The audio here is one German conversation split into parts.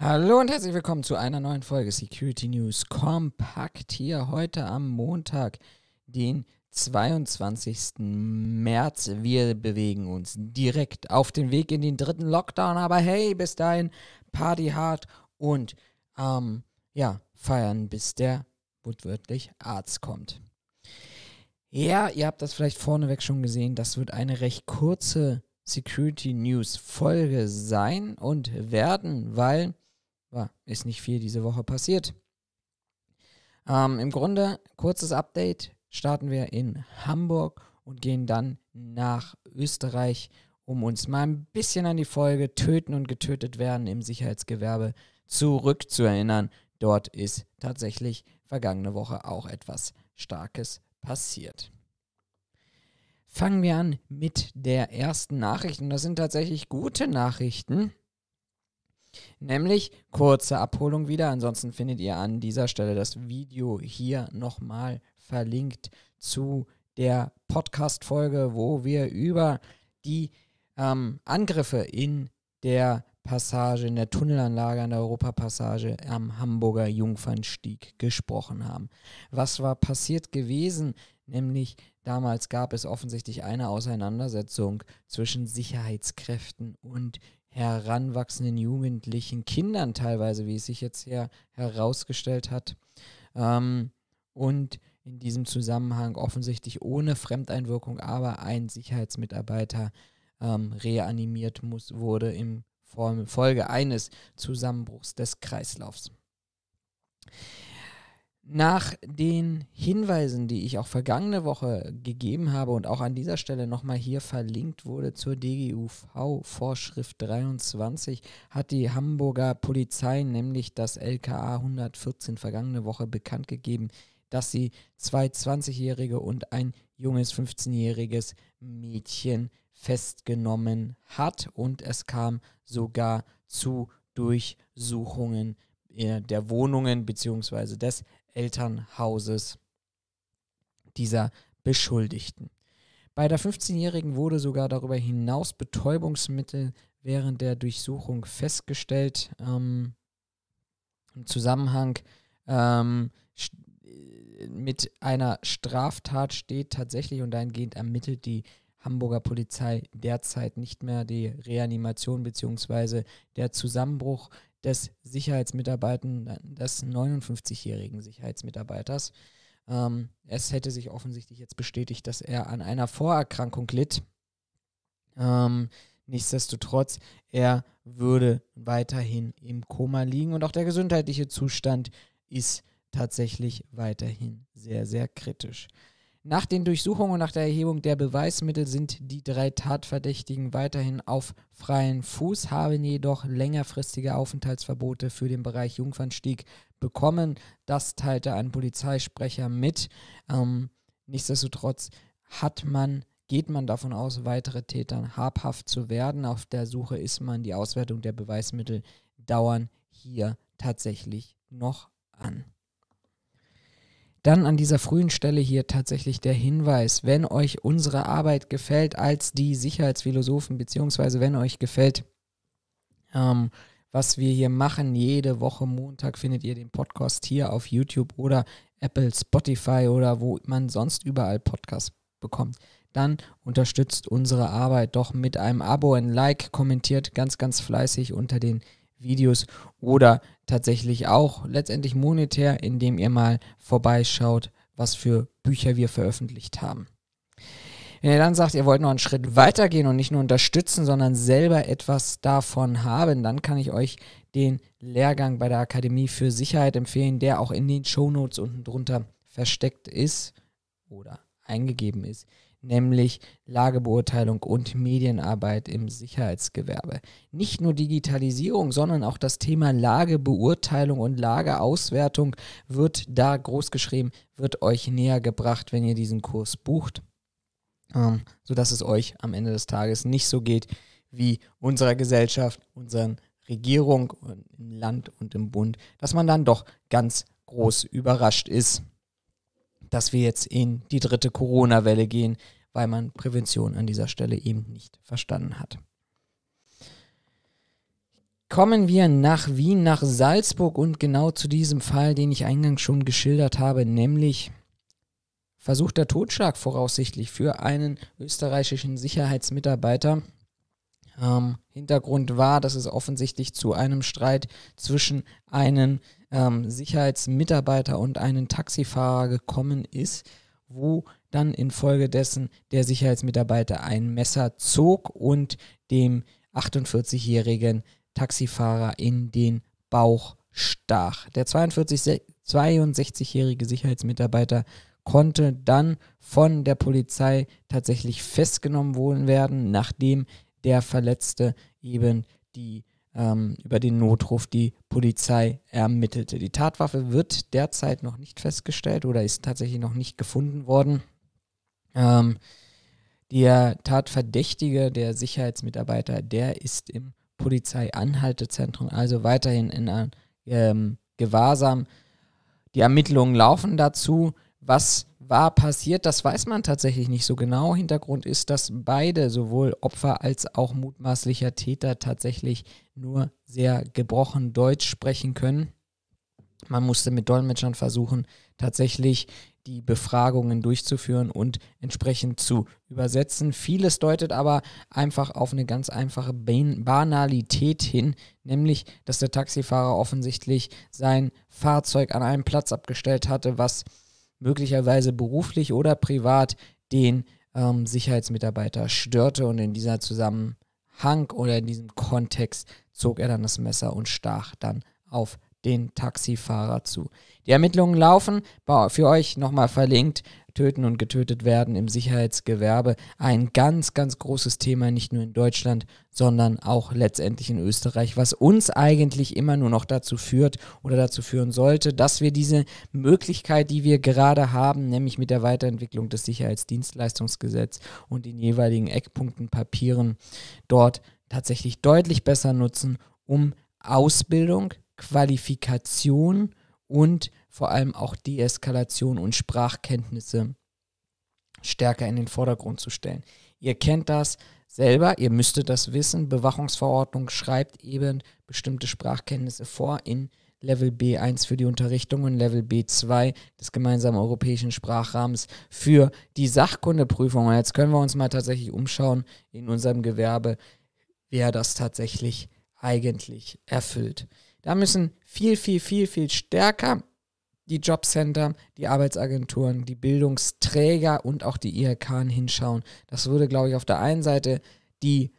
Hallo und herzlich willkommen zu einer neuen Folge Security News Kompakt hier heute am Montag, den 22. März. Wir bewegen uns direkt auf den Weg in den dritten Lockdown, aber hey, bis dahin Party hart und ähm, ja, feiern, bis der wortwörtlich Arzt kommt. Ja, ihr habt das vielleicht vorneweg schon gesehen, das wird eine recht kurze Security News Folge sein und werden, weil war, ist nicht viel diese Woche passiert. Ähm, Im Grunde, kurzes Update, starten wir in Hamburg und gehen dann nach Österreich, um uns mal ein bisschen an die Folge Töten und getötet werden im Sicherheitsgewerbe zurückzuerinnern. Dort ist tatsächlich vergangene Woche auch etwas Starkes passiert. Fangen wir an mit der ersten Nachricht. Und das sind tatsächlich gute Nachrichten. Nämlich kurze Abholung wieder. Ansonsten findet ihr an dieser Stelle das Video hier nochmal verlinkt zu der Podcast-Folge, wo wir über die ähm, Angriffe in der Passage, in der Tunnelanlage an der Europapassage am Hamburger Jungfernstieg gesprochen haben. Was war passiert gewesen? Nämlich damals gab es offensichtlich eine Auseinandersetzung zwischen Sicherheitskräften und heranwachsenden Jugendlichen, Kindern teilweise, wie es sich jetzt hier herausgestellt hat. Ähm, und in diesem Zusammenhang offensichtlich ohne Fremdeinwirkung, aber ein Sicherheitsmitarbeiter ähm, reanimiert muss, wurde in Folge eines Zusammenbruchs des Kreislaufs nach den Hinweisen, die ich auch vergangene Woche gegeben habe und auch an dieser Stelle nochmal hier verlinkt wurde zur DGUV-Vorschrift 23, hat die Hamburger Polizei nämlich das LKA 114 vergangene Woche bekannt gegeben, dass sie zwei 20-Jährige und ein junges 15-jähriges Mädchen festgenommen hat und es kam sogar zu Durchsuchungen äh, der Wohnungen bzw. des Elternhauses dieser Beschuldigten. Bei der 15-Jährigen wurde sogar darüber hinaus Betäubungsmittel während der Durchsuchung festgestellt. Ähm, Im Zusammenhang ähm, mit einer Straftat steht tatsächlich und dahingehend ermittelt die Hamburger Polizei derzeit nicht mehr die Reanimation bzw. der Zusammenbruch des Sicherheitsmitarbeitenden, des 59-jährigen Sicherheitsmitarbeiters. Ähm, es hätte sich offensichtlich jetzt bestätigt, dass er an einer Vorerkrankung litt. Ähm, nichtsdestotrotz, er würde weiterhin im Koma liegen und auch der gesundheitliche Zustand ist tatsächlich weiterhin sehr, sehr kritisch. Nach den Durchsuchungen und nach der Erhebung der Beweismittel sind die drei Tatverdächtigen weiterhin auf freien Fuß, haben jedoch längerfristige Aufenthaltsverbote für den Bereich Jungfernstieg bekommen. Das teilte ein Polizeisprecher mit. Ähm, nichtsdestotrotz hat man geht man davon aus, weitere Tätern habhaft zu werden. Auf der Suche ist man. Die Auswertung der Beweismittel dauern hier tatsächlich noch an. Dann an dieser frühen Stelle hier tatsächlich der Hinweis, wenn euch unsere Arbeit gefällt als die Sicherheitsphilosophen, beziehungsweise wenn euch gefällt, ähm, was wir hier machen, jede Woche Montag findet ihr den Podcast hier auf YouTube oder Apple, Spotify oder wo man sonst überall Podcasts bekommt. Dann unterstützt unsere Arbeit doch mit einem Abo, ein Like, kommentiert ganz, ganz fleißig unter den Videos oder tatsächlich auch letztendlich monetär, indem ihr mal vorbeischaut, was für Bücher wir veröffentlicht haben. Wenn ihr dann sagt, ihr wollt noch einen Schritt weiter gehen und nicht nur unterstützen, sondern selber etwas davon haben, dann kann ich euch den Lehrgang bei der Akademie für Sicherheit empfehlen, der auch in den Shownotes unten drunter versteckt ist oder eingegeben ist nämlich Lagebeurteilung und Medienarbeit im Sicherheitsgewerbe. Nicht nur Digitalisierung, sondern auch das Thema Lagebeurteilung und Lageauswertung wird da groß geschrieben, wird euch näher gebracht, wenn ihr diesen Kurs bucht, ähm, sodass es euch am Ende des Tages nicht so geht wie unserer Gesellschaft, unseren Regierung, im Land und im Bund, dass man dann doch ganz groß überrascht ist dass wir jetzt in die dritte Corona-Welle gehen, weil man Prävention an dieser Stelle eben nicht verstanden hat. Kommen wir nach Wien, nach Salzburg und genau zu diesem Fall, den ich eingangs schon geschildert habe, nämlich versuchter Totschlag voraussichtlich für einen österreichischen Sicherheitsmitarbeiter. Ähm, Hintergrund war, dass es offensichtlich zu einem Streit zwischen einem ähm, Sicherheitsmitarbeiter und einen Taxifahrer gekommen ist, wo dann infolgedessen der Sicherheitsmitarbeiter ein Messer zog und dem 48-jährigen Taxifahrer in den Bauch stach. Der 62-jährige Sicherheitsmitarbeiter konnte dann von der Polizei tatsächlich festgenommen worden werden, nachdem der Verletzte eben die ähm, über den Notruf die Polizei ermittelte. Die Tatwaffe wird derzeit noch nicht festgestellt oder ist tatsächlich noch nicht gefunden worden. Ähm, der Tatverdächtige, der Sicherheitsmitarbeiter, der ist im Polizeianhaltezentrum, also weiterhin in ein, ähm, Gewahrsam. Die Ermittlungen laufen dazu, was war passiert, das weiß man tatsächlich nicht so genau. Hintergrund ist, dass beide, sowohl Opfer als auch mutmaßlicher Täter, tatsächlich nur sehr gebrochen Deutsch sprechen können. Man musste mit Dolmetschern versuchen, tatsächlich die Befragungen durchzuführen und entsprechend zu übersetzen. Vieles deutet aber einfach auf eine ganz einfache Banalität hin, nämlich dass der Taxifahrer offensichtlich sein Fahrzeug an einem Platz abgestellt hatte, was möglicherweise beruflich oder privat den ähm, Sicherheitsmitarbeiter störte und in dieser Zusammenhang oder in diesem Kontext zog er dann das Messer und stach dann auf den Taxifahrer zu. Die Ermittlungen laufen, für euch nochmal verlinkt Töten und getötet werden im Sicherheitsgewerbe ein ganz, ganz großes Thema, nicht nur in Deutschland, sondern auch letztendlich in Österreich, was uns eigentlich immer nur noch dazu führt oder dazu führen sollte, dass wir diese Möglichkeit, die wir gerade haben, nämlich mit der Weiterentwicklung des Sicherheitsdienstleistungsgesetzes und den jeweiligen Eckpunkten, Papieren dort tatsächlich deutlich besser nutzen, um Ausbildung, Qualifikation, und vor allem auch Deeskalation und Sprachkenntnisse stärker in den Vordergrund zu stellen. Ihr kennt das selber, ihr müsstet das wissen. Bewachungsverordnung schreibt eben bestimmte Sprachkenntnisse vor in Level B1 für die Unterrichtung und Level B2 des gemeinsamen europäischen Sprachrahmens für die Sachkundeprüfung. Und jetzt können wir uns mal tatsächlich umschauen in unserem Gewerbe, wer das tatsächlich eigentlich erfüllt. Da müssen viel, viel, viel, viel stärker die Jobcenter, die Arbeitsagenturen, die Bildungsträger und auch die IHK hinschauen. Das würde, glaube ich, auf der einen Seite die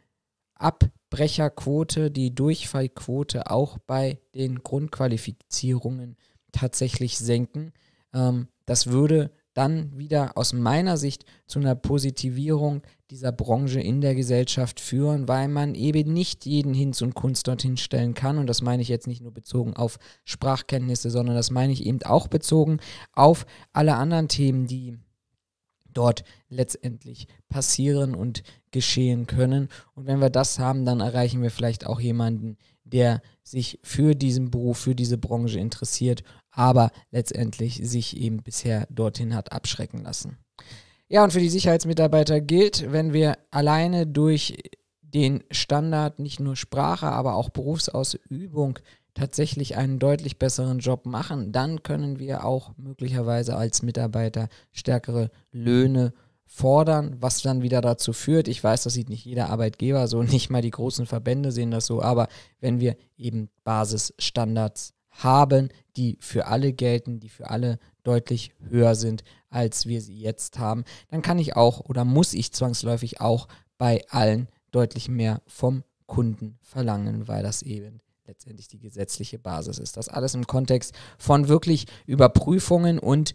Abbrecherquote, die Durchfallquote auch bei den Grundqualifizierungen tatsächlich senken. Ähm, das würde dann wieder aus meiner Sicht zu einer Positivierung dieser Branche in der Gesellschaft führen, weil man eben nicht jeden Hinz und Kunst dorthin stellen kann. Und das meine ich jetzt nicht nur bezogen auf Sprachkenntnisse, sondern das meine ich eben auch bezogen auf alle anderen Themen, die dort letztendlich passieren und geschehen können. Und wenn wir das haben, dann erreichen wir vielleicht auch jemanden, der sich für diesen Beruf, für diese Branche interessiert, aber letztendlich sich eben bisher dorthin hat abschrecken lassen. Ja, und für die Sicherheitsmitarbeiter gilt, wenn wir alleine durch den Standard nicht nur Sprache, aber auch Berufsausübung tatsächlich einen deutlich besseren Job machen, dann können wir auch möglicherweise als Mitarbeiter stärkere Löhne fordern, was dann wieder dazu führt. Ich weiß, das sieht nicht jeder Arbeitgeber so, nicht mal die großen Verbände sehen das so, aber wenn wir eben Basisstandards haben, die für alle gelten, die für alle deutlich höher sind, als wir sie jetzt haben, dann kann ich auch oder muss ich zwangsläufig auch bei allen deutlich mehr vom Kunden verlangen, weil das eben letztendlich die gesetzliche Basis ist. Das alles im Kontext von wirklich Überprüfungen und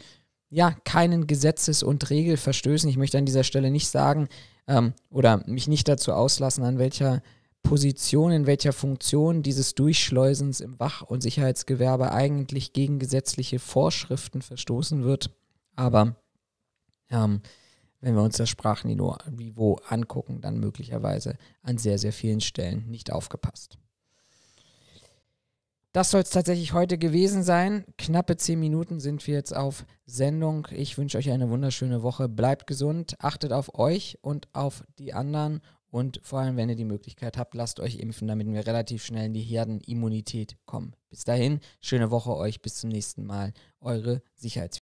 ja, keinen Gesetzes- und Regelverstößen. Ich möchte an dieser Stelle nicht sagen ähm, oder mich nicht dazu auslassen, an welcher äh, Position, in welcher Funktion dieses Durchschleusens im Wach- und Sicherheitsgewerbe eigentlich gegen gesetzliche Vorschriften verstoßen wird. Aber ähm, wenn wir uns das Sprachniveau angucken, dann möglicherweise an sehr, sehr vielen Stellen nicht aufgepasst. Das soll es tatsächlich heute gewesen sein. Knappe zehn Minuten sind wir jetzt auf Sendung. Ich wünsche euch eine wunderschöne Woche. Bleibt gesund, achtet auf euch und auf die anderen und vor allem, wenn ihr die Möglichkeit habt, lasst euch impfen, damit wir relativ schnell in die Herdenimmunität kommen. Bis dahin, schöne Woche euch, bis zum nächsten Mal. Eure Sicherheits